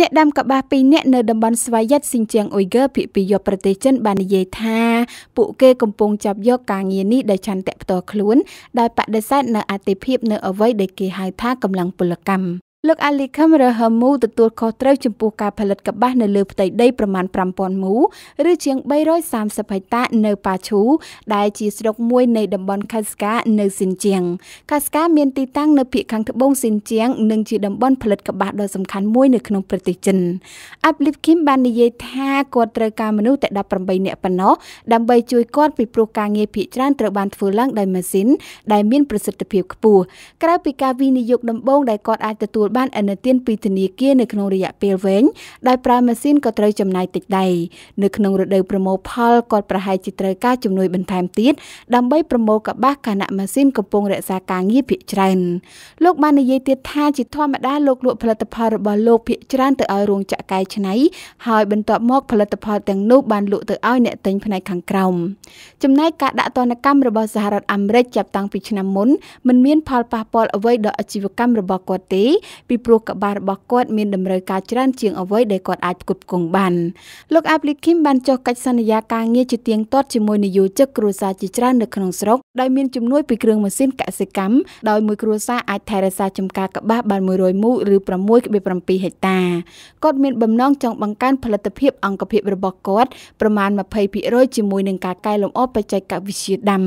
អ្នកដាំកបាសពីរនាក់នៅតំបន់ស្វាយ័តស៊ីនជៀងអ៊ុយហ្គើភាគពីយកប្រទេសចិន បាននិយាយថាពួកគេកំពុងចាប់យកការងារនេះដោយឆន្ទៈផ្ទាល់ខ្លួនដោយបដិសេធនៅអតិភិបនៅអ្វីដែលគេហៅថាកម្លាំងពលកម្មលោកអាលីខឹមរហមូទទួលខុសត្រូវចំពោះការផលិតកប្បាសនៅលើផ្ទៃដីប្រមាណ5000មូឬជាង330ហិកតានៅប៉ាឈូដែលជាស្រុកមួយ នៃតំបន់ខាស្កានៅស៊ីនជាងខាស្កាមានទីតាំងនៅភាគខាងត្បូងស៊ីនជាងនិងជាតំបន់ផលិតកប្បាសដ៏សំខាន់មួយនៅក្នុងប្រទេសចិនអាប់លីបគីមបាននិយាយថាគាត់ត្រូវការមនុស្សតែ18នាក់ប៉ុណ្ណោះដើម្បីជួយគាត់ពីព្រោះការងារភាគច្រើនត្រូវបានធ្វើឡើងដោយម៉ាស៊ីន ដែលមានប្រសិទ្ធភាពខ្ពស់ក្រៅពីការវិនិយោគដំបូងដែលគាត់អាចទទួលបានឥណទានពីធនាគារនៅក្នុងរយៈពេលវែងដោយប្រើម៉ាស៊ីនក៏ត្រូវចំណាយតិចដែរនៅក្នុងរដូវប្រមូលផលគាត់ប្រហែលជាត្រូវការជំនួយបន្ថែមទៀតដើម្បីប្រមូលកបាសខណៈម៉ាស៊ីនកំពុងរក្សាការងារភាគច្រើនលោកបាននិយាយទៀតថាជាធម្មតាលោកលក់ផលិតផលរបស់លោកភាគច្រើនទៅឲ្យរោងចក្រកែច្នៃហើយបន្ទាប់មកផលិតផលទាំងនោះបានលក់ទៅឲ្យអ្នកទិញផ្នែកខាងក្រោមចំណែកការដាក់ទណ្ឌកម្មរបស់សហរដ្ឋអាមេរិកចាប់តាំងពីឆ្នាំមុនមិនមាន ផលប៉ះពាល់អ្វីដល់អាជីវកម្មរបស់គាត់ទេពីព្រោះក្បាលរបស់គាត់មានតម្រូវការច្រើនជាងអ្វីដែលគាត់អាចផ្គត់ផ្គង់បានលោកអាប់លីឃីមបានចុះកិច្ចសន្យាការងារជាទៀងទាត់ជាមួយនយោជិកគ្រួសារជាច្រើននៅក្នុងស្រុកដោយមានជំនួយពីគ្រឿងម៉ាស៊ីនកសិកម្មដោយមួយគ្រួសារអាចថែរក្សាចំការកបាសបាន100មូលឬ6.7ហិកតាគាត់មានបំណងចង់បង្កើនផលិតភាពអង្គភាពរបស់គាត់ប្រមាណ20%ជាមួយនឹងការកែលម្អបច្ចេកវិទ្យាដាំ